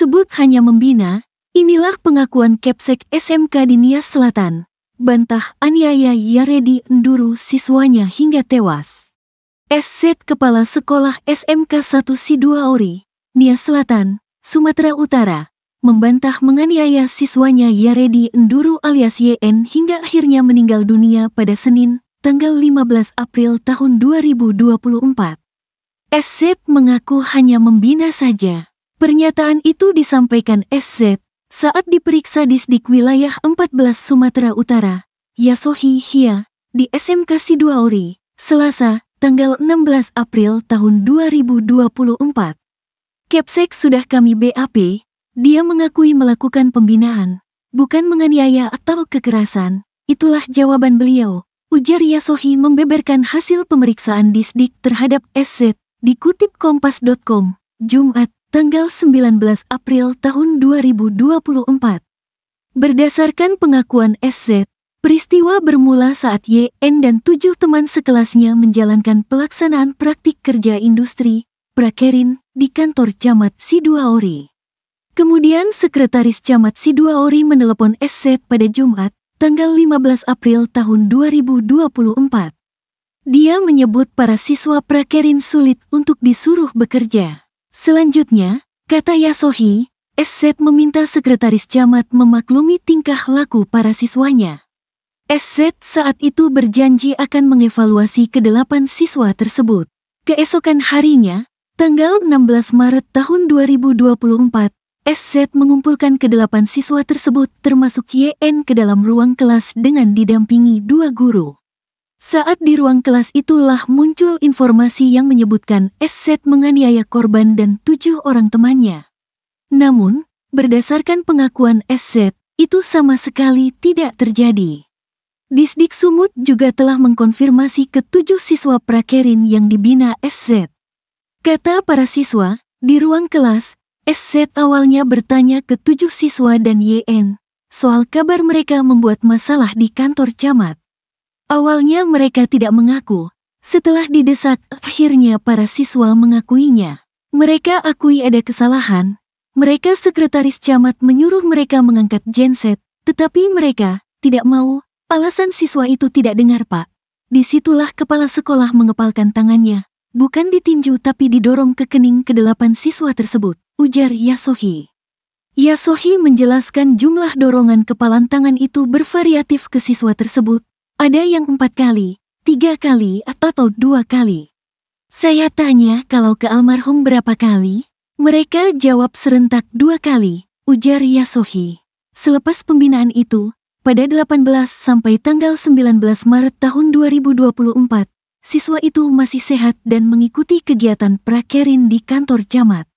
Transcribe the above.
disebut hanya membina, inilah pengakuan Kepsek SMK di Nias Selatan. Bantah aniaya Yaredi Enduru siswanya hingga tewas. SZ Kepala Sekolah SMK 1 Siduaori, Nias Selatan, Sumatera Utara, membantah menganiaya siswanya Yaredi Enduru alias YN hingga akhirnya meninggal dunia pada Senin, tanggal 15 April tahun 2024. SZ mengaku hanya membina saja. Pernyataan itu disampaikan SZ saat diperiksa di Disdik Wilayah 14 Sumatera Utara, Yasohi Hia, di SMK Siduaori, Selasa, tanggal 16 April tahun 2024. Kepsek sudah kami BAP, dia mengakui melakukan pembinaan, bukan menganiaya atau kekerasan. Itulah jawaban beliau. Ujar Yasohi membeberkan hasil pemeriksaan Disdik terhadap SZ, dikutip kompas.com, Jumat, tanggal 19 April tahun 2024. Berdasarkan pengakuan SZ, peristiwa bermula saat YN dan tujuh teman sekelasnya menjalankan pelaksanaan praktik kerja industri, prakerin, di kantor camat Siduaori. Kemudian Sekretaris Camat Siduaori menelepon SZ pada Jumat, tanggal 15 April tahun 2024. Dia menyebut para siswa prakerin sulit untuk disuruh bekerja. Selanjutnya, kata Yasohi, SZ meminta sekretaris camat memaklumi tingkah laku para siswanya. SZ saat itu berjanji akan mengevaluasi kedelapan siswa tersebut. Keesokan harinya, tanggal 16 Maret tahun 2024, SZ mengumpulkan kedelapan siswa tersebut termasuk YN ke dalam ruang kelas dengan didampingi dua guru. Saat di ruang kelas itulah muncul informasi yang menyebutkan SZ menganiaya korban dan tujuh orang temannya. Namun, berdasarkan pengakuan SZ, itu sama sekali tidak terjadi. Disdik Sumut juga telah mengkonfirmasi ketujuh siswa prakerin yang dibina SZ. Kata para siswa, di ruang kelas, SZ awalnya bertanya ketujuh siswa dan YN soal kabar mereka membuat masalah di kantor camat. Awalnya mereka tidak mengaku. Setelah didesak, akhirnya para siswa mengakuinya. Mereka akui ada kesalahan. Mereka sekretaris camat menyuruh mereka mengangkat genset, tetapi mereka tidak mau. Alasan siswa itu tidak dengar, Pak. Disitulah kepala sekolah mengepalkan tangannya. Bukan ditinju tapi didorong ke kening kedelapan siswa tersebut, ujar Yasohi. Yasohi menjelaskan jumlah dorongan kepalan tangan itu bervariatif ke siswa tersebut, ada yang empat kali, tiga kali, atau dua kali. Saya tanya kalau ke almarhum berapa kali, mereka jawab serentak dua kali, ujar Yasohi. Selepas pembinaan itu, pada 18 sampai tanggal 19 Maret tahun 2024, siswa itu masih sehat dan mengikuti kegiatan prakerin di kantor camat.